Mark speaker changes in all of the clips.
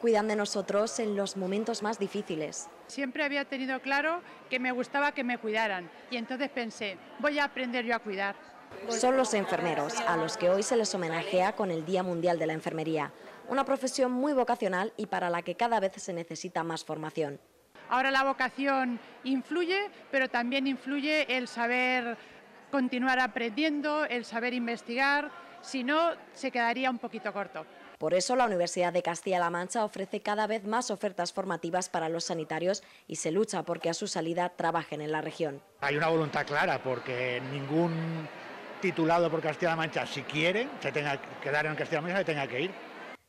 Speaker 1: cuidan de nosotros en los momentos más difíciles.
Speaker 2: Siempre había tenido claro que me gustaba que me cuidaran y entonces pensé, voy a aprender yo a cuidar. Son los
Speaker 1: enfermeros, a los que hoy se les homenajea con el Día Mundial de la Enfermería, una profesión muy vocacional y para la que cada vez se necesita más formación.
Speaker 2: Ahora la vocación influye, pero también influye el saber continuar aprendiendo, el saber investigar, si no se quedaría un poquito corto.
Speaker 1: Por eso la Universidad de Castilla-La Mancha ofrece cada vez más ofertas formativas para los sanitarios y se lucha porque a su salida trabajen en la región.
Speaker 2: Hay una voluntad clara porque ningún titulado por Castilla-La Mancha, si quiere, se tenga que quedar en Castilla-La Mancha, se tenga que ir.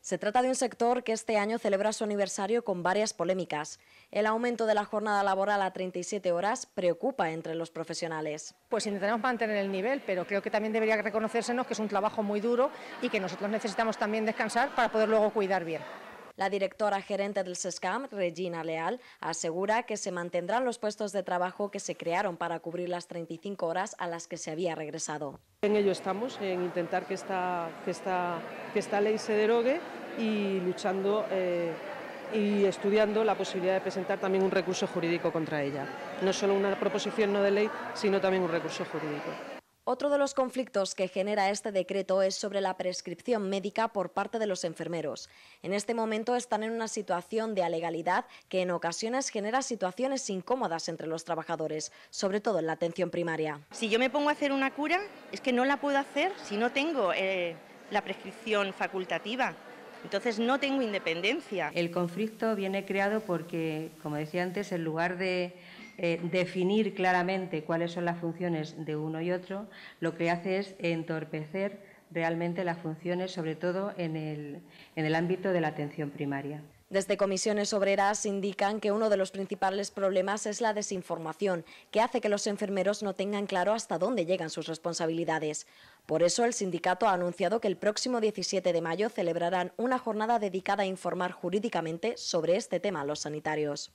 Speaker 1: Se trata de un sector que este año celebra su aniversario con varias polémicas. El aumento de la jornada laboral a 37 horas preocupa entre los profesionales. Pues intentamos mantener el nivel, pero creo que también debería reconocérsenos que es un trabajo muy duro y que nosotros necesitamos también descansar para poder luego cuidar bien. La directora gerente del SESCAM, Regina Leal, asegura que se mantendrán los puestos de trabajo que se crearon para cubrir las 35 horas a las que se había regresado.
Speaker 3: En ello estamos, en intentar que esta, que esta, ley se derogue y luchando... Eh, y estudiando la posibilidad de presentar también un recurso jurídico contra ella. No solo una proposición no de ley, sino también un recurso jurídico.
Speaker 1: Otro de los conflictos que genera este decreto es sobre la prescripción médica por parte de los enfermeros. En este momento están en una situación de alegalidad que en ocasiones genera situaciones incómodas entre los trabajadores, sobre todo en la atención primaria. Si yo me pongo a hacer una cura, es que no la puedo hacer
Speaker 4: si no tengo eh, la prescripción facultativa. Entonces no tengo independencia. El conflicto viene creado porque, como decía antes, en lugar de eh, definir claramente cuáles son las funciones de uno y otro, lo que hace es entorpecer realmente las funciones, sobre todo en el, en el ámbito de la atención primaria.
Speaker 1: Desde comisiones obreras indican que uno de los principales problemas es la desinformación, que hace que los enfermeros no tengan claro hasta dónde llegan sus responsabilidades. Por eso, el sindicato ha anunciado que el próximo 17 de mayo celebrarán una jornada dedicada a informar jurídicamente sobre este tema a los sanitarios.